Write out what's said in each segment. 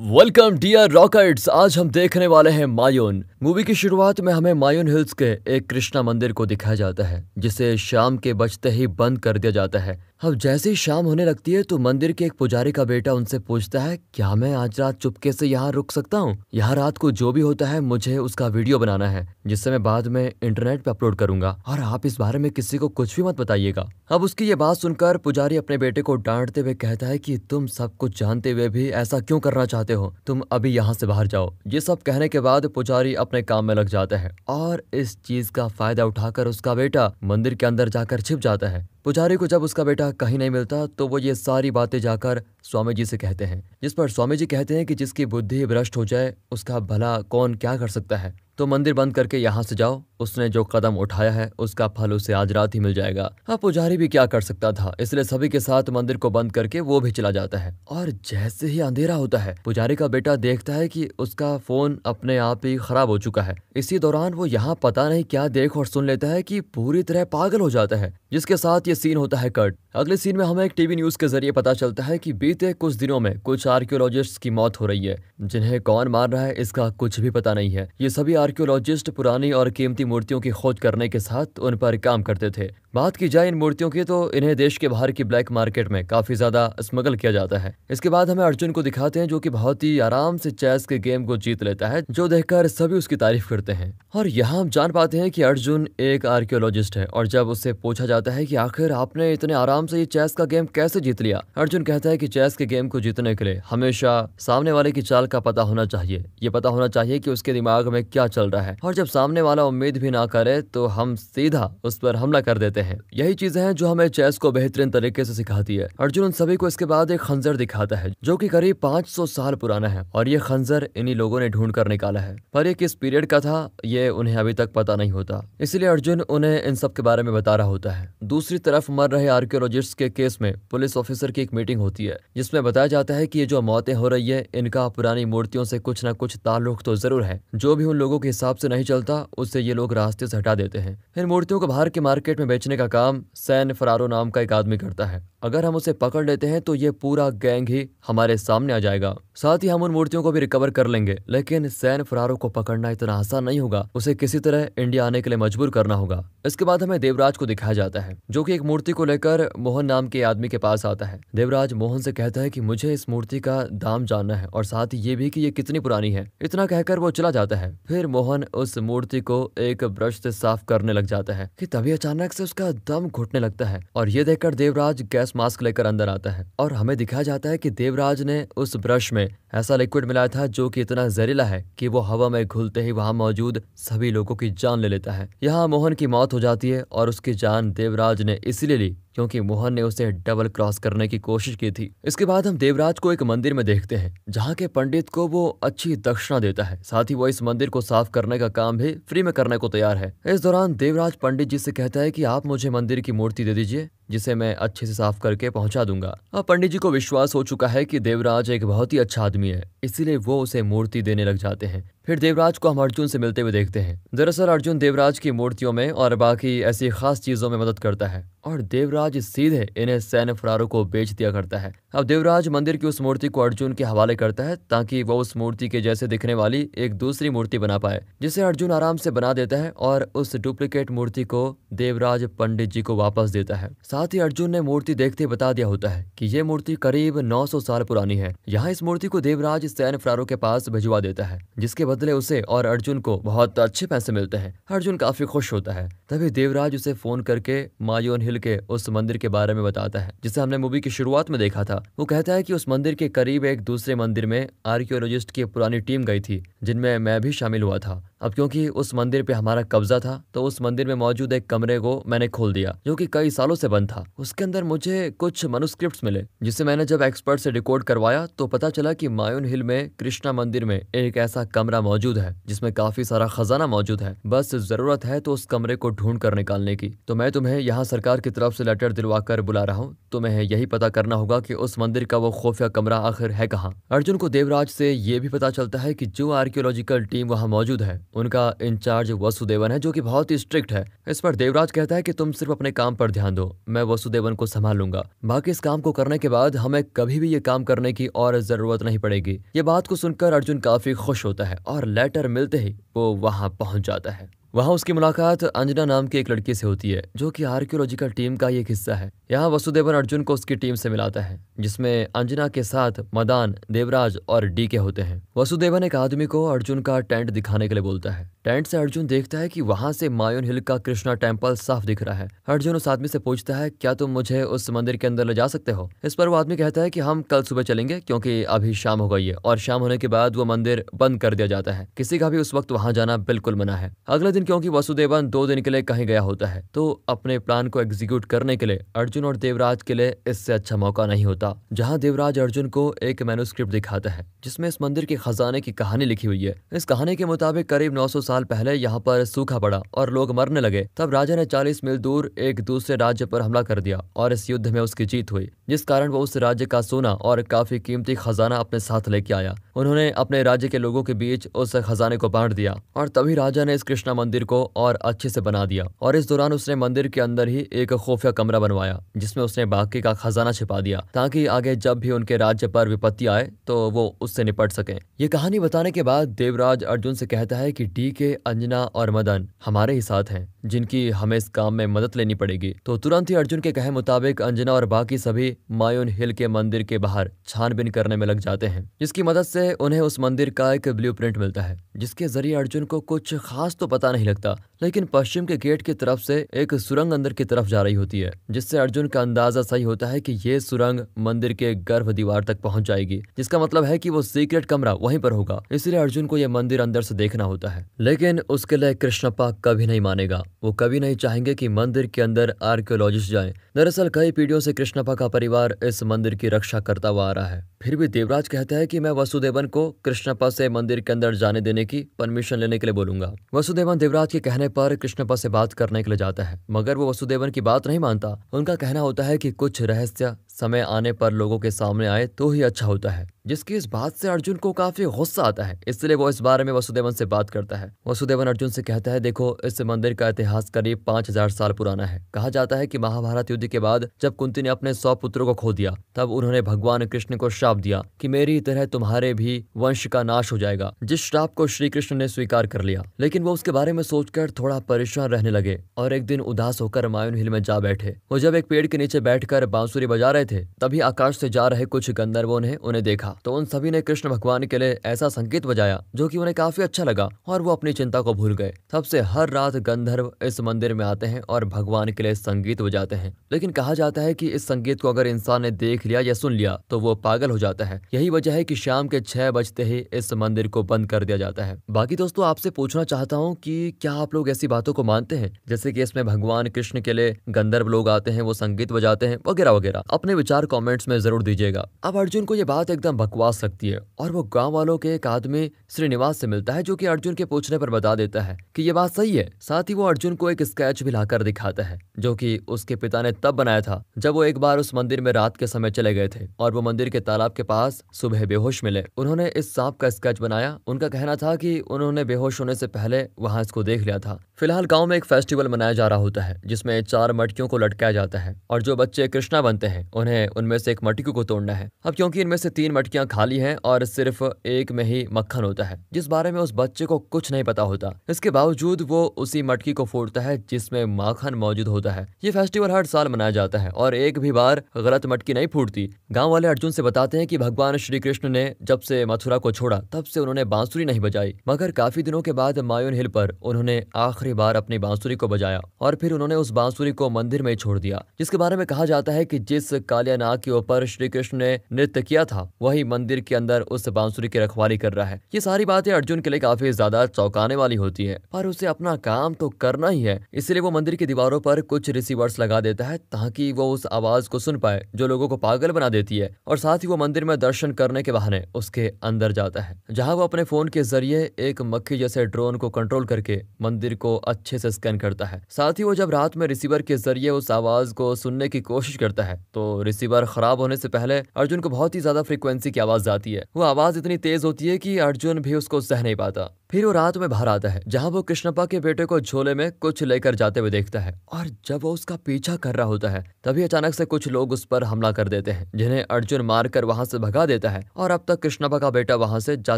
welcome dear rockets आज हम देखने वाले हैं मायून मूवी की शुरुआत में हमें मायून हिल्स के एक कृष्णा मंदिर को दिखाया जाता है जिसे शाम के बजते ही बंद कर दिया जाता है अब जैसे ही शाम होने लगती है तो मंदिर के एक पुजारी का बेटा उनसे पूछता है क्या मैं आज रात चुपके से यहाँ रुक सकता हूँ यहाँ रात को जो भी होता है मुझे उसका वीडियो बनाना है जिससे मैं बाद में इंटरनेट पे अपलोड करूंगा और आप इस बारे में किसी को कुछ भी मत बताइएगा अब उसकी ये बात सुनकर पुजारी अपने बेटे को डांटते हुए कहता है की तुम सब कुछ जानते हुए भी ऐसा क्यों करना चाहते चाहते हो तुम अभी यहाँ से बाहर जाओ ये सब कहने के बाद पुजारी अपने काम में लग जाते हैं और इस चीज का फायदा उठाकर उसका बेटा मंदिर के अंदर जाकर छिप जाता है पुजारी को जब उसका बेटा कहीं नहीं मिलता तो वो ये सारी बातें जाकर स्वामी जी से कहते हैं जिस पर स्वामी जी कहते हैं कि जिसकी बुद्धि भ्रष्ट हो जाए उसका भला कौन क्या कर सकता है तो मंदिर बंद करके यहाँ से जाओ उसने जो कदम उठाया है उसका फल उसे आज रात ही मिल जाएगा अब पुजारी भी क्या कर सकता था इसलिए सभी के साथ मंदिर को बंद करके वो भी चला जाता है और जैसे ही अंधेरा होता है पुजारी का बेटा देखता है कि उसका फोन अपने आप ही खराब हो चुका है इसी दौरान वो यहाँ पता नहीं क्या देख और सुन लेता है की पूरी तरह पागल हो जाता है जिसके साथ ये ये सीन होता है कट अगले सीन में हमें एक टीवी न्यूज के जरिए पता चलता है कि बीते कुछ दिनों में कुछ आर्कियोलॉजिस्ट की मौत हो रही है जिन्हें कौन मार रहा है इसका कुछ भी पता नहीं है ये सभी आर्कियोलॉजिस्ट पुरानी और कीमती मूर्तियों की खोज करने के साथ उन पर काम करते थे बात की जाए इन मूर्तियों की तो इन्हें देश के बाहर की ब्लैक मार्केट में काफी ज्यादा स्मगल किया जाता है इसके बाद हमें अर्जुन को दिखाते हैं जो की बहुत ही आराम से चेस के गेम को जीत लेता है जो देखकर सभी उसकी तारीफ करते हैं और यहाँ हम जान पाते हैं की अर्जुन एक आर्कियोलॉजिस्ट है और जब उससे पूछा जाता है की आखिर आपने इतने आराम आराम से ये चेस का गेम कैसे जीत लिया अर्जुन कहता है कि चेस के गेम को जीतने के लिए हमेशा सामने वाले की चाल का पता होना चाहिए ये पता होना चाहिए कि उसके दिमाग में क्या चल रहा है और जब सामने वाला उम्मीद भी ना करे तो हम सीधा उस पर हमला कर देते हैं यही चीजें हैं जो हमें चेस को बेहतरीन तरीके से सिखाती है अर्जुन उन सभी को इसके बाद एक खंजर दिखाता है जो की करीब पांच साल पुराना है और ये खंजर इन्हीं लोगों ने ढूंढ कर निकाला है पर ये किस पीरियड का था ये उन्हें अभी तक पता नहीं होता इसलिए अर्जुन उन्हें इन सब के बारे में बता रहा होता है दूसरी तरफ मर रहे आर्क्योलॉजी साजिश के केस में पुलिस ऑफिसर की एक मीटिंग होती है जिसमें बताया जाता है कि ये जो मौतें हो रही है इनका पुरानी मूर्तियों से कुछ ना कुछ ताल्लुक तो जरूर है जो भी उन लोगों के हिसाब से नहीं चलता उससे ये लोग रास्ते से हटा देते हैं इन मूर्तियों को बाहर के मार्केट में बेचने का काम सैन फरारो नाम का एक आदमी करता है अगर हम उसे पकड़ लेते हैं तो ये पूरा गैंग ही हमारे सामने आ जाएगा साथ ही हम उन मूर्तियों को भी रिकवर कर लेंगे लेकिन सैन फरारो को पकड़ना इतना आसान नहीं होगा उसे किसी तरह इंडिया आने के लिए मजबूर करना होगा इसके बाद हमें देवराज को दिखाया जाता है जो की एक मूर्ति को लेकर मोहन नाम के आदमी के पास आता है देवराज मोहन से कहता है की मुझे इस मूर्ति का दाम जानना है और साथ ही ये भी की ये कितनी पुरानी है इतना कहकर वो चला जाता है फिर मोहन उस मूर्ति को एक ब्रश से साफ करने लग जाता है की तभी अचानक से उसका दम घुटने लगता है और ये देखकर देवराज गैस मास्क लेकर अंदर आता है और हमें दिखाया जाता है कि देवराज ने उस ब्रश में ऐसा लिक्विड मिलाया था जो कि इतना जहरीला है कि वो हवा में घुलते ही वहां मौजूद सभी लोगों की जान ले लेता है यहाँ मोहन की मौत हो जाती है और उसकी जान देवराज ने इसलिए ली क्योंकि मोहन ने उसे डबल क्रॉस करने की कोशिश की थी इसके बाद हम देवराज को एक मंदिर में देखते हैं जहाँ के पंडित को वो अच्छी दक्षिणा देता है साथ ही वो इस मंदिर को साफ करने का काम भी फ्री में करने को तैयार है इस दौरान देवराज पंडित जी से कहता है की आप मुझे मंदिर की मूर्ति दे दीजिए जिसे मैं अच्छे से साफ करके पहुंचा दूंगा अब पंडित जी को विश्वास हो चुका है कि देवराज एक बहुत ही अच्छा आदमी है इसीलिए वो उसे मूर्ति देने लग जाते हैं फिर देवराज को हम अर्जुन से मिलते हुए देखते हैं दरअसल अर्जुन देवराज की मूर्तियों में और बाकी ऐसी खास चीज़ों में मदद करता है और देवराज सीधे इन्हें सैन्य फरारों को बेच दिया करता है अब देवराज मंदिर की उस मूर्ति को अर्जुन के हवाले करता है ताकि वह उस मूर्ति के जैसे दिखने वाली एक दूसरी मूर्ति बना पाए जिसे अर्जुन आराम से बना देता है और उस डुप्लीकेट मूर्ति को देवराज पंडित जी को वापस देता है साथ ही अर्जुन ने मूर्ति देखते बता दिया होता है की ये मूर्ति करीब नौ साल पुरानी है यहाँ इस मूर्ति को देवराज सैन फ्रारो के पास भिजवा देता है जिसके बदले उसे और अर्जुन को बहुत अच्छे पैसे मिलते हैं अर्जुन काफी खुश होता है तभी देवराज उसे फोन करके मायोन हिल के उस मंदिर के बारे में बताता है जिसे हमने मूवी की शुरुआत में देखा था वो कहता है कि उस मंदिर के करीब एक दूसरे मंदिर में आर्कियोलॉजिस्ट की पुरानी टीम गई थी जिनमें मैं भी शामिल हुआ था अब क्योंकि उस मंदिर पे हमारा कब्जा था तो उस मंदिर में मौजूद एक कमरे को मैंने खोल दिया जो कि कई सालों से बंद था उसके अंदर मुझे कुछ मनुस्क्रिप्ट मिले जिसे मैंने जब एक्सपर्ट से रिकॉर्ड करवाया तो पता चला कि मायून हिल में कृष्णा मंदिर में एक ऐसा कमरा मौजूद है जिसमें काफी सारा खजाना मौजूद है बस जरूरत है तो उस कमरे को ढूंढ कर निकालने की तो मैं तुम्हें यहाँ सरकार की तरफ से लेटर दिलवा कर बुला रहा हूँ तुम्हें यही पता करना होगा की उस मंदिर का वो खुफिया कमरा आखिर है कहाँ अर्जुन को देवराज से ये भी पता चलता है कि जो आर्कियोलॉजिकल टीम वहाँ मौजूद है उनका इंचार्ज वसुदेवन है जो कि बहुत ही स्ट्रिक्ट है इस पर देवराज कहता है कि तुम सिर्फ अपने काम पर ध्यान दो मैं वसुदेवन को संभालूंगा बाकी इस काम को करने के बाद हमें कभी भी ये काम करने की और जरूरत नहीं पड़ेगी ये बात को सुनकर अर्जुन काफी खुश होता है और लेटर मिलते ही वो वहाँ पहुंच जाता है वहाँ उसकी मुलाकात अंजना नाम की एक लड़की से होती है जो कि आर्कियोलॉजिकल टीम का ही एक हिस्सा है यहाँ वसुदेवन अर्जुन को उसकी टीम से मिलाता है जिसमें अंजना के साथ मदान देवराज और डी के होते हैं वसुदेवन एक आदमी को अर्जुन का टेंट दिखाने के लिए बोलता है टेंट से अर्जुन देखता है कि वहाँ से मायून हिल का कृष्णा टेम्पल साफ दिख रहा है अर्जुन उस आदमी से पूछता है क्या तुम मुझे उस मंदिर के अंदर ले जा सकते हो इस पर वो आदमी कहता है कि हम कल सुबह चलेंगे क्योंकि अभी शाम हो गई है और शाम होने के बाद वो मंदिर बंद कर दिया जाता है किसी का भी उस वक्त वहाँ जाना बिल्कुल मना है अगले दिन क्योंकि वसुदेवन दो दिन के लिए कहीं गया होता है तो अपने प्लान को एग्जीक्यूट करने के लिए अर्जुन और देवराज के लिए इससे अच्छा मौका नहीं होता जहाँ देवराज अर्जुन को एक मेनोस्क्रिप्ट दिखाता है जिसमें इस मंदिर के खजाने की कहानी लिखी हुई है इस कहानी के मुताबिक करीब 900 साल पहले यहाँ पर सूखा पड़ा और लोग मरने लगे तब राजा ने 40 मील दूर एक दूसरे राज्य पर हमला कर दिया और इस युद्ध में उसकी जीत हुई जिस कारण वो उस राज्य का सोना और काफी कीमती खजाना अपने साथ लेके आया उन्होंने अपने राज्य के लोगों के बीच उस खजाने को बांट दिया और तभी राजा ने इस कृष्णा मंदिर को और अच्छे से बना दिया और इस दौरान उसने मंदिर के अंदर ही एक खुफिया कमरा बनवाया जिसमें उसने बाकी का खजाना छिपा दिया ताकि आगे जब भी उनके राज्य पर विपत्ति आए तो वो उससे निपट सके ये कहानी बताने के बाद देवराज अर्जुन से कहता है की डी के अंजना और मदन हमारे ही साथ हैं जिनकी हमें इस काम में मदद लेनी पड़ेगी तो तुरंत ही अर्जुन के कहे मुताबिक अंजना और बाकी सभी मायून हिल के मंदिर के बाहर छानबीन करने में लग जाते हैं जिसकी मदद से उन्हें उस मंदिर का एक ब्लूप्रिंट मिलता है जिसके जरिए अर्जुन को कुछ खास तो पता नहीं लगता लेकिन पश्चिम के गेट की तरफ से एक सुरंग अंदर की तरफ जा रही होती है जिससे अर्जुन का अंदाजा सही होता है कि ये सुरंग मंदिर के गर्भ दीवार तक पहुंच जाएगी जिसका मतलब है कि वो सीक्रेट कमरा वहीं पर होगा इसलिए अर्जुन को यह मंदिर अंदर से देखना होता है लेकिन उसके लिए कृष्णप्पा कभी नहीं मानेगा वो कभी नहीं चाहेंगे की मंदिर के अंदर आर्क्योलॉजिस्ट जाए दरअसल कई पीढ़ियों से कृष्णप्पा का परिवार इस मंदिर की रक्षा करता हुआ आ रहा है फिर भी देवराज कहता है की मैं वसुदेव वसुदेवन को कृष्णपा से मंदिर के अंदर जाने देने की परमिशन लेने के लिए बोलूंगा वसुदेवन देवराज के कहने पर कृष्णपा से बात करने के लिए जाता है मगर वो वसुदेवन की बात नहीं मानता उनका कहना होता है कि कुछ रहस्य समय आने पर लोगों के सामने आए तो ही अच्छा होता है जिसकी इस बात से अर्जुन को काफी गुस्सा आता है इसलिए वो इस बारे में वसुदेवन से बात करता है वसुदेवन अर्जुन से कहता है देखो इस मंदिर का इतिहास करीब पांच हजार साल पुराना है कहा जाता है कि महाभारत युद्ध के बाद जब कुंती ने अपने सौ पुत्रों को खो दिया तब उन्होंने भगवान कृष्ण को श्राप दिया की मेरी तरह तुम्हारे भी वंश का नाश हो जाएगा जिस श्राप को श्री कृष्ण ने स्वीकार कर लिया लेकिन वो उसके बारे में सोचकर थोड़ा परेशान रहने लगे और एक दिन उदास होकर मायून हिल में जा बैठे वो जब एक पेड़ के नीचे बैठकर बांसुरी बजा रहे रहे थे तभी आकाश से जा रहे कुछ गंधर्वों ने उन्हें देखा तो उन सभी ने कृष्ण भगवान के लिए ऐसा संकेत बजाया जो की उन्हें काफी अच्छा लगा और वो अपनी चिंता को भूल गए तब से हर रात गंधर्व इस मंदिर में आते हैं और भगवान के लिए संगीत बजाते हैं लेकिन कहा जाता है की इस संगीत को अगर इंसान ने देख लिया या सुन लिया तो वो पागल हो जाता है यही वजह है की शाम के छह बजते ही इस मंदिर को बंद कर दिया जाता है बाकी दोस्तों आपसे पूछना चाहता हूँ की क्या आप लोग ऐसी बातों को मानते हैं जैसे की इसमें भगवान कृष्ण के लिए गंधर्व लोग आते हैं वो संगीत बजाते हैं वगैरह वगैरह अपने अपने विचार कमेंट्स में जरूर दीजिएगा अब अर्जुन को ये बात एकदम बकवास लगती है और वो गांव वालों के एक आदमी श्रीनिवास से मिलता है जो कि अर्जुन के पूछने पर बता देता है कि ये बात सही है साथ ही वो अर्जुन को एक स्केच भी लाकर दिखाता है जो कि उसके पिता ने तब बनाया था जब वो एक बार उस मंदिर में रात के समय चले गए थे और वो मंदिर के तालाब के पास सुबह बेहोश मिले उन्होंने इस सांप का स्केच बनाया उनका कहना था की उन्होंने बेहोश होने से पहले वहाँ इसको देख लिया था फिलहाल गाँव में एक फेस्टिवल मनाया जा रहा होता है जिसमे चार मटकियों को लटकाया जाता है और जो बच्चे कृष्णा बनते हैं उन्हें उनमें से एक मटकी को तोड़ना है अब क्योंकि इनमें से तीन मटकियां खाली हैं और सिर्फ एक में ही मक्खन होता है जिस बारे में उस बच्चे को कुछ नहीं पता होता इसके बावजूद वो उसी मटकी को फोड़ता है जिसमें माखन मौजूद होता है ये फेस्टिवल हर साल मनाया जाता है और एक भी बार गलत मटकी नहीं फूटती गाँव वाले अर्जुन से बताते हैं की भगवान श्री कृष्ण ने जब से मथुरा को छोड़ा तब से उन्होंने बांसुरी नहीं बजाई मगर काफी दिनों के बाद मायून हिल पर उन्होंने आखिरी बार अपनी बांसुरी को बजाया और फिर उन्होंने उस बांसुरी को मंदिर में छोड़ दिया जिसके बारे में कहा जाता है की जिस नाग के ऊपर श्री कृष्ण ने नृत्य किया था वही मंदिर के अंदर उस बांसुरी की रखवाली कर रहा है ये सारी बातें अर्जुन के लिए काफी ज्यादा चौंकाने वाली होती है पर उसे अपना काम तो करना ही है इसलिए वो मंदिर की दीवारों पर कुछ रिसीवर्स लगा देता है ताकि वो उस आवाज को सुन पाए जो लोगों को पागल बना देती है और साथ ही वो मंदिर में दर्शन करने के बहाने उसके अंदर जाता है जहाँ वो अपने फोन के जरिए एक मक्खी जैसे ड्रोन को कंट्रोल करके मंदिर को अच्छे से स्कैन करता है साथ ही वो जब रात में रिसीवर के जरिए उस आवाज को सुनने की कोशिश करता है तो रिसीवर खराब होने से पहले अर्जुन को बहुत ही ज्यादा फ्रीक्वेंसी की आवाज आती है वो आवाज इतनी तेज होती है कि अर्जुन भी उसको सह नहीं पाता फिर वो रात में बाहर आता है जहाँ वो कृष्णपा के बेटे को झोले में कुछ लेकर जाते हुए देखता है और जब वो उसका पीछा कर रहा होता है तभी अचानक से कुछ लोग उस पर हमला कर देते हैं जिन्हें अर्जुन मार कर वहां से भगा देता है और अब तक कृष्णपा का बेटा वहां से जा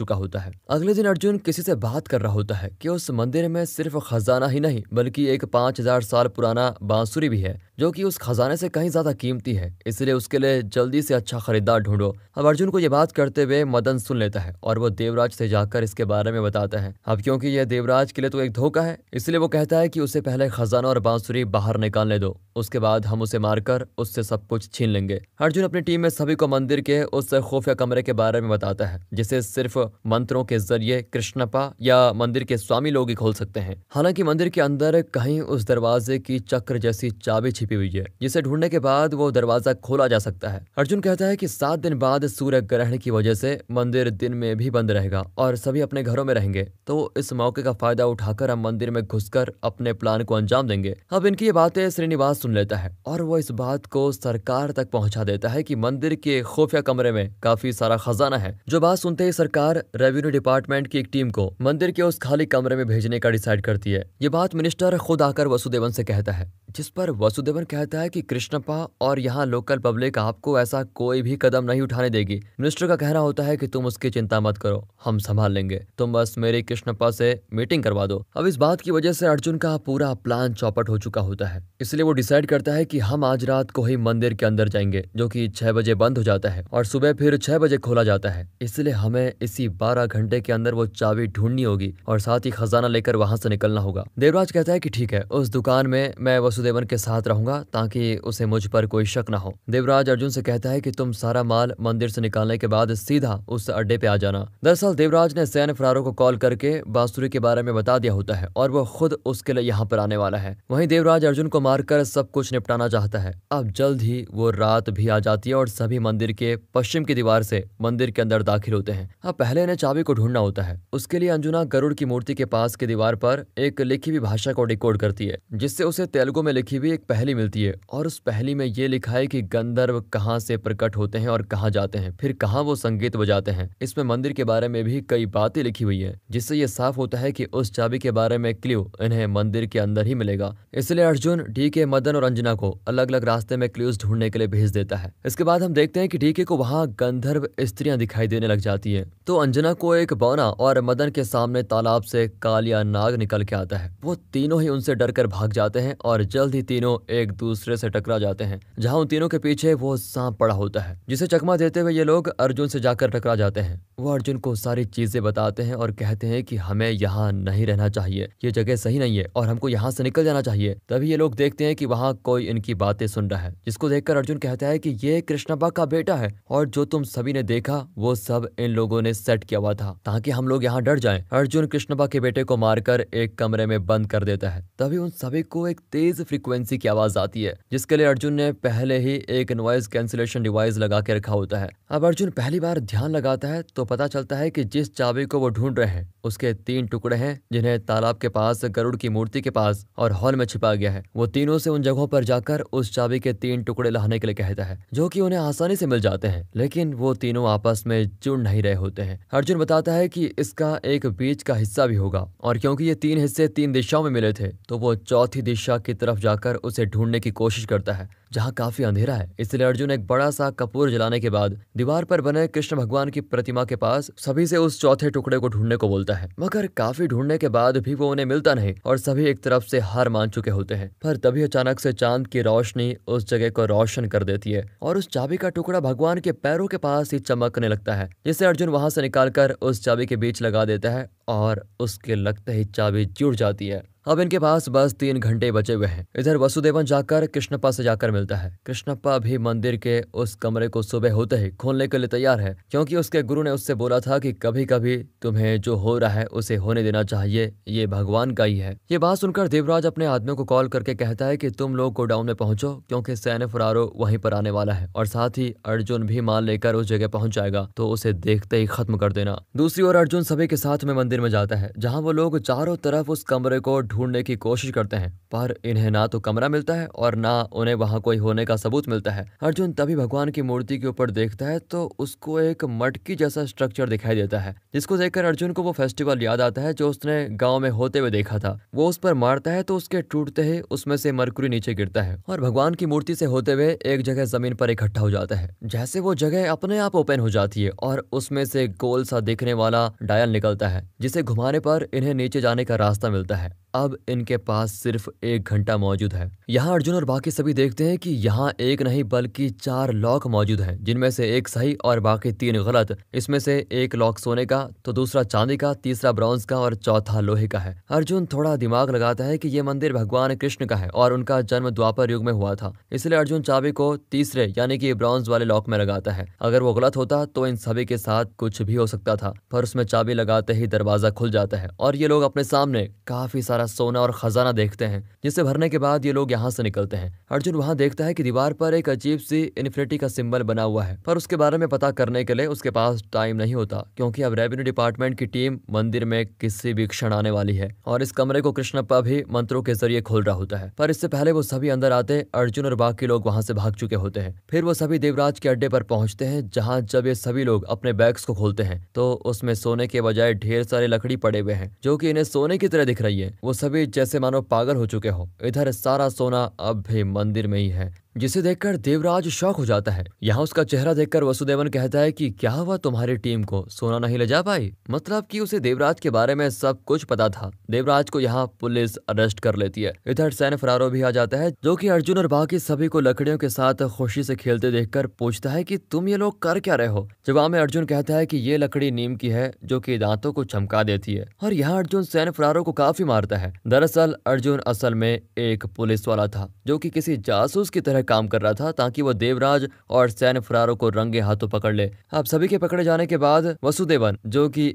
चुका होता है अगले दिन अर्जुन किसी से बात कर रहा होता है की उस मंदिर में सिर्फ खजाना ही नहीं बल्कि एक पांच हजार साल पुराना बांसुरी भी है जो की उस खजाने से कहीं ज्यादा कीमती है इसलिए उसके लिए जल्दी से अच्छा खरीदार ढूंढो अब अर्जुन को ये बात करते हुए मदन सुन लेता है और वो देवराज से जाकर इसके बारे में बताता है अब क्योंकि यह देवराज के लिए तो एक धोखा है इसलिए वो कहता है कि उसे पहले खजाना और बांसुरी बाहर निकालने दो उसके बाद हम उसे मारकर उससे सब कुछ छीन लेंगे अर्जुन अपनी टीम में सभी को मंदिर के उस खुफिया कमरे के बारे में बताता है जिसे सिर्फ मंत्रों के जरिए कृष्णपा या मंदिर के स्वामी लोग ही खोल सकते हैं हालांकि मंदिर के अंदर कहीं उस दरवाजे की चक्र जैसी चाबी छिपी हुई है जिसे ढूंढने के बाद वो दरवाजा खोला जा सकता है अर्जुन कहता है कि सात दिन बाद सूर्य ग्रहण की वजह से मंदिर दिन में भी बंद रहेगा और सभी अपने घरों में रहेंगे तो इस मौके का फायदा उठाकर हम मंदिर में घुसकर अपने प्लान को अंजाम देंगे अब इनकी ये बातें श्रीनिवास सुन लेता है और वो इस बात को सरकार तक पहुंचा देता है कि मंदिर के खुफिया कमरे में काफी सारा खजाना है जो बात सुनते ही सरकार रेवेन्यू डिपार्टमेंट की एक टीम को मंदिर के उस खाली कमरे में भेजने का डिसाइड करती है ये बात मिनिस्टर खुद आकर वसुदेवन से कहता है जिस पर वसुदेवन कहता है कि कृष्णपा और यहाँ लोग लोकल पब्लिक आपको ऐसा कोई भी कदम नहीं उठाने देगी मिनिस्टर का कहना होता है कि तुम उसकी चिंता मत करो हम संभाल लेंगे तुम बस मेरी कृष्णप्पा से मीटिंग करवा दो अब इस बात की वजह से अर्जुन का पूरा प्लान चौपट हो चुका होता है इसलिए वो डिसाइड करता है की हम आज रात को ही मंदिर के अंदर जाएंगे जो की छह बजे बंद हो जाता है और सुबह फिर छह बजे खोला जाता है इसलिए हमें इसी बारह घंटे के अंदर वो चाबी ढूंढनी होगी और साथ ही खजाना लेकर वहां से निकलना होगा देवराज कहता है कि ठीक है उस दुकान में मैं वसुदेवन के साथ रहूंगा ताकि उसे मुझ पर कोई शक न हो हो देवराज अर्जुन से कहता है कि तुम सारा माल मंदिर से निकालने के बाद सीधा उस अड्डे पे आ जाना दरअसल देवराज ने सैन्य फरारों को कॉल करके बांसुरी के बारे में बता दिया होता है और वो खुद उसके लिए यहाँ पर आने वाला है वही देवराज अर्जुन को मारकर सब कुछ निपटाना चाहता है अब जल्द ही वो रात भी आ जाती है और सभी मंदिर के पश्चिम की दीवार से मंदिर के अंदर दाखिल होते हैं अब पहले इन्हें चाबी को ढूंढना होता है उसके लिए अंजुना गरुड़ की मूर्ति के पास की दीवार पर एक लिखी हुई भाषा को डिकोड करती है जिससे उसे तेलुगु में लिखी हुई एक पहली मिलती है और उस पहली में ये लिखा है कि कि गंधर्व कहाँ से प्रकट होते हैं और कहाँ जाते हैं फिर कहाँ वो संगीत बजाते हैं इसमें मंदिर के बारे में भी कई बातें लिखी हुई है जिससे ये साफ होता है कि उस चाबी के बारे में क्ल्यू इन्हें मंदिर के अंदर ही मिलेगा इसलिए अर्जुन डी मदन और अंजना को अलग अलग रास्ते में क्ल्यूज ढूंढने के लिए भेज देता है इसके बाद हम देखते हैं कि डीके को वहाँ गंधर्व स्त्रियां दिखाई देने लग जाती है तो अंजना को एक बौना और मदन के सामने तालाब से कालिया नाग निकल के आता है वो तीनों ही उनसे डरकर भाग जाते हैं और जल्द ही तीनों एक दूसरे से टकरा जाते हैं जहां उन तीनों दोनों के पीछे वो सांप पड़ा होता है जिसे चकमा देते हुए ये लोग अर्जुन से जाकर टकरा जाते हैं वो अर्जुन को सारी चीजें बताते हैं और कहते हैं कि हमें यहाँ नहीं रहना चाहिए ये जगह सही नहीं है और हमको यहाँ से निकल जाना चाहिए तभी ये लोग देखते हैं कि वहाँ कोई इनकी बातें सुन रहा है जिसको देखकर अर्जुन कहता है कि ये कृष्णपा का बेटा है और जो तुम सभी ने देखा वो सब इन लोगों ने सेट किया हुआ था ताकि हम लोग यहाँ डर जाए अर्जुन कृष्णपा के बेटे को मारकर एक कमरे में बंद कर देता है तभी उन सभी को एक तेज फ्रिक्वेंसी की आवाज आती है जिसके लिए अर्जुन ने पहले ही एक नॉइज कैंसिलेशन डिवाइस लगा के रखा होता है अब अर्जुन पहली बार ध्यान लगाता है तो पता चलता है कि जिस चाबी को वो ढूंढ रहे हैं उसके तीन टुकड़े हैं जिन्हें तालाब के पास गरुड़ की मूर्ति के पास और हॉल में छिपा गया है वो तीनों से उन जगहों पर जाकर उस चाबी के तीन टुकड़े लाने के लिए कहता है जो की उन्हें आसानी से मिल जाते हैं लेकिन वो तीनों आपस में जुड़ नहीं रहे होते हैं अर्जुन बताता है की इसका एक बीच का हिस्सा भी होगा और क्योंकि ये तीन हिस्से तीन दिशाओं में मिले थे तो वो चौथी दिशा की तरफ जाकर उसे ढूंढने की कोशिश करता है जहाँ काफी अंधेरा है इसलिए अर्जुन एक बड़ा सा कपूर जलाने के बाद दीवार पर बने कृष्ण भगवान की प्रतिमा के पास सभी से उस चौथे टुकड़े को ढूंढने को बोलता है मगर काफी ढूंढने के बाद भी वो उन्हें मिलता नहीं और सभी एक तरफ से हार मान चुके होते हैं पर तभी अचानक से चांद की रोशनी उस जगह को रोशन कर देती है और उस चाबी का टुकड़ा भगवान के पैरों के पास ही चमकने लगता है जिसे अर्जुन वहां से निकालकर उस चाबी के बीच लगा देता है और उसके लगते ही चाबी जुड़ जाती है अब इनके पास बस तीन घंटे बचे हुए हैं इधर वसुदेवन जाकर कृष्णप्पा से जाकर मिलता है कृष्णप्पा भी मंदिर के उस कमरे को सुबह होते ही खोलने के लिए तैयार है क्योंकि उसके गुरु ने उससे बोला था कि कभी कभी तुम्हें जो हो रहा है उसे होने देना चाहिए ये भगवान का ही है ये बात सुनकर देवराज अपने आदमियों को कॉल करके कहता है की तुम लोग गोडाउन में पहुंचो क्योंकि सैन्य फरारो वहीं पर आने वाला है और साथ ही अर्जुन भी माल लेकर उस जगह पहुंच जाएगा तो उसे देखते ही खत्म कर देना दूसरी ओर अर्जुन सभी के साथ में मंदिर में जाता है जहाँ वो लोग चारों तरफ उस कमरे को ढूंढने की कोशिश करते हैं पर इन्हें ना तो कमरा मिलता है और ना उन्हें वहाँ कोई होने का सबूत मिलता है अर्जुन तभी भगवान की मूर्ति के ऊपर देखता है तो उसको एक मटकी जैसा स्ट्रक्चर दिखाई देता है जिसको देखकर अर्जुन को वो फेस्टिवल याद आता है जो उसने गाँव में होते हुए देखा था वो उस पर मारता है तो उसके टूटते ही उसमें से मरकुरी नीचे गिरता है और भगवान की मूर्ति से होते हुए एक जगह जमीन पर इकट्ठा हो जाता है जैसे वो जगह अपने आप ओपन हो जाती है और उसमें से गोल सा दिखने वाला डायल निकलता है जिसे घुमाने पर इन्हें नीचे जाने का रास्ता मिलता है अब इनके पास सिर्फ एक घंटा मौजूद है यहाँ अर्जुन और बाकी सभी देखते हैं कि यहाँ एक नहीं बल्कि चार लॉक मौजूद हैं जिनमें से एक सही और बाकी तीन गलत इसमें से एक लॉक सोने का तो दूसरा चांदी का तीसरा ब्रॉन्ज का और चौथा लोहे का है अर्जुन थोड़ा दिमाग लगाता है की ये मंदिर भगवान कृष्ण का है और उनका जन्म द्वापर युग में हुआ था इसलिए अर्जुन चाबी को तीसरे यानी की ब्रॉन्ज वाले लॉक में लगाता है अगर वो गलत होता तो इन सभी के साथ कुछ भी हो सकता था पर उसमें चाबी लगाते ही दरवाजा खुल जाता है और ये लोग अपने सामने काफी सारा सोना और खजाना देखते हैं जिसे भरने के बाद ये लोग यहाँ से निकलते हैं अर्जुन वहाँ देखता है कि दीवार पर एक अजीब सी इन्फिनिटी का सिंबल बना हुआ है पर उसके बारे में पता करने के लिए उसके पास टाइम नहीं होता क्योंकि अब रेवेन्यू डिपार्टमेंट की टीम मंदिर में किसी भी क्षण आने वाली है और इस कमरे को कृष्णप्पा भी मंत्रों के जरिए खोल रहा होता है पर इससे पहले वो सभी अंदर आते अर्जुन और बाकी लोग वहाँ से भाग चुके होते हैं फिर वो सभी देवराज के अड्डे पर पहुंचते हैं जहाँ जब ये सभी लोग अपने बैग्स को खोलते हैं तो उसमें सोने के बजाय ढेर सारे लकड़ी पड़े हुए हैं जो कि इन्हें सोने की तरह दिख रही है वो सभी जैसे मानो पागल हो चुके हो इधर सारा सोना अब भी मंदिर में ही है जिसे देखकर देवराज शौक हो जाता है यहाँ उसका चेहरा देखकर वसुदेवन कहता है कि क्या हुआ तुम्हारी टीम को सोना नहीं ले जा पाई मतलब कि उसे देवराज के बारे में सब कुछ पता था देवराज को यहाँ पुलिस अरेस्ट कर लेती है इधर सैन फरारो भी आ जाता है जो की अर्जुन और बाकी सभी को लकड़ियों के साथ खुशी से खेलते देख पूछता है की तुम ये लोग कर क्या रहे हो जवाब में अर्जुन कहता है की ये लकड़ी नीम की है जो की दांतों को चमका देती है और यहाँ अर्जुन सैन फरारो को काफी मारता है दरअसल अर्जुन असल में एक पुलिस वाला था जो की किसी जासूस की तरह काम कर रहा था ताकि वो देवराज और सैन्य फरारों को रंगे हाथों पकड़ ले अब सभी के पकड़े जाने के बाद वसुदेवन जो कि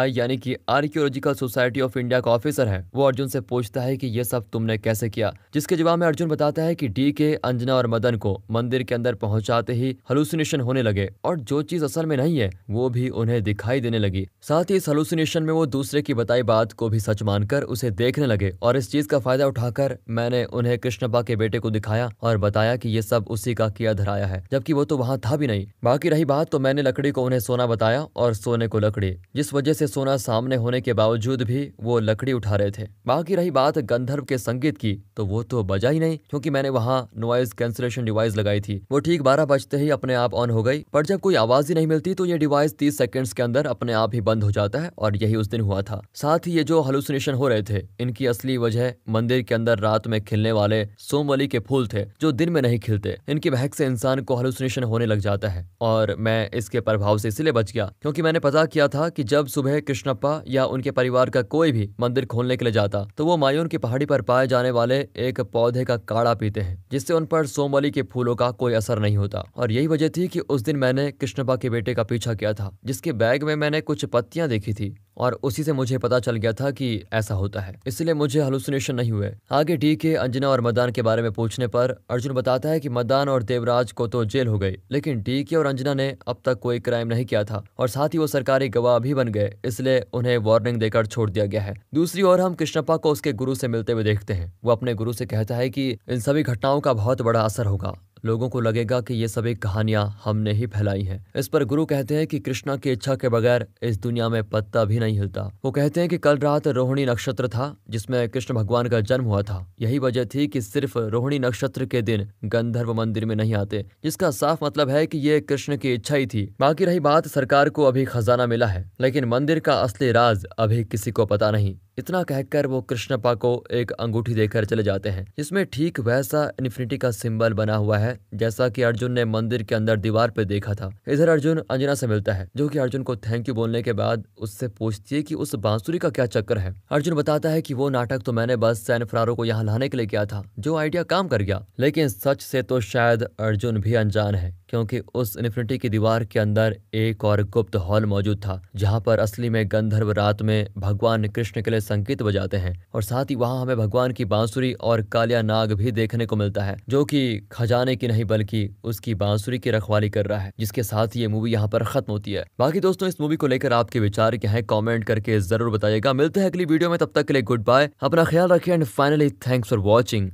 आई यानी कि आर्कियोलॉजिकल सोसाइटी ऑफ इंडिया का ऑफिसर है वो अर्जुन से पूछता है कि ये सब तुमने कैसे किया जिसके जवाब में अर्जुन बताता है कि डी के अंजना और मदन को मंदिर के अंदर पहुंचाते ही हलूसिनेशन होने लगे और जो चीज असल में नहीं है वो भी उन्हें दिखाई देने लगी साथ ही इस हलूसिनेशन में वो दूसरे की बताई बात को भी सच मानकर उसे देखने लगे और इस चीज का फायदा उठाकर मैंने उन्हें कृष्णपा के बेटे को दिखाया और बताया कि ये सब उसी का किया धराया है जबकि वो तो वहाँ था भी नहीं बाकी रही बात तो मैंने लकड़ी को उन्हें सोना बताया और सोने को लकड़ी जिस वजह से सोना सामने होने के बावजूद भी वो लकड़ी उठा रहे थे बाकी रही बात गंधर्व के संगीत की तो वो तो बजा ही नहीं क्योंकि मैंने वहाँ नॉइज कैंसिलेशन डिवाइस लगाई थी वो ठीक बारह बजते ही अपने आप ऑन हो गई पर जब कोई आवाज ही नहीं मिलती तो ये डिवाइस तीस सेकेंड्स के अंदर अपने आप ही बंद हो जाता है और यही उस दिन हुआ था साथ ही ये जो हलुसिनेशन हो रहे थे इनकी असली वजह मंदिर के अंदर रात में खिलने वाले सोमवली के फूल थे जो दिन में नहीं खिलते इनकी बहक से इंसान को हलुसनेशन होने लग जाता है और मैं इसके प्रभाव से इसलिए बच गया क्योंकि मैंने पता किया था कि जब सुबह कृष्णप्पा या उनके परिवार का कोई भी मंदिर खोलने के लिए जाता तो वो मायून की पहाड़ी पर पाए जाने वाले एक पौधे का काढ़ा पीते हैं जिससे उन पर सोमवली के फूलों का कोई असर नहीं होता और यही वजह थी कि उस दिन मैंने कृष्णपा के बेटे का पीछा किया था जिसके बैग में मैंने कुछ पत्तियां देखी थी और उसी से मुझे पता चल गया था कि ऐसा होता है इसलिए मुझे हलुसिनेशन नहीं हुए आगे डी के अंजना और मदान के बारे में पूछने पर अर्जुन बताता है कि मदान और देवराज को तो जेल हो गई लेकिन डीके और अंजना ने अब तक कोई क्राइम नहीं किया था और साथ ही वो सरकारी गवाह भी बन गए इसलिए उन्हें वार्निंग देकर छोड़ दिया गया है दूसरी ओर हम कृष्णप्पा को उसके गुरु से मिलते हुए देखते हैं वो अपने गुरु से कहता है कि इन सभी घटनाओं का बहुत बड़ा असर होगा लोगों को लगेगा कि ये सभी कहानियां हमने ही फैलाई हैं इस पर गुरु कहते हैं कि कृष्णा की इच्छा के बगैर इस दुनिया में पत्ता भी नहीं हिलता वो कहते हैं कि कल रात रोहिणी नक्षत्र था जिसमें कृष्ण भगवान का जन्म हुआ था यही वजह थी कि सिर्फ रोहिणी नक्षत्र के दिन गंधर्व मंदिर में नहीं आते जिसका साफ मतलब है कि ये कृष्ण की इच्छा ही थी बाकी रही बात सरकार को अभी खजाना मिला है लेकिन मंदिर का असली राज अभी किसी को पता नहीं इतना कहकर वो कृष्णपा को एक अंगूठी देकर चले जाते हैं जिसमें ठीक वैसा इन्फिनिटी का सिंबल बना हुआ है जैसा कि अर्जुन ने मंदिर के अंदर दीवार पर देखा था इधर अर्जुन अंजना से मिलता है जो कि अर्जुन को थैंक यू बोलने के बाद उससे पूछती है कि उस बांसुरी का क्या चक्कर है अर्जुन बताता है कि वो नाटक तो मैंने बस सैन फरारो को यहाँ लाने के लिए किया था जो आइडिया काम कर गया लेकिन सच से तो शायद अर्जुन भी अनजान है क्योंकि उस इन्फिनिटी की दीवार के अंदर एक और गुप्त हॉल मौजूद था जहाँ पर असली में गंधर्व रात में भगवान कृष्ण के लिए संकेत बजाते हैं और साथ ही वहाँ हमें भगवान की बांसुरी और कालिया नाग भी देखने को मिलता है जो की खजाने की नहीं बल्कि उसकी बांसुरी की रखवाली कर रहा है जिसके साथ ये मूवी यहाँ पर खत्म होती है बाकी दोस्तों इस मूवी को लेकर आपके विचार क्या है कॉमेंट करके जरूर बताइएगा मिलते हैं अगली वीडियो में तब तक के लिए गुड बाय अपना ख्याल रखें and finally thanks for watching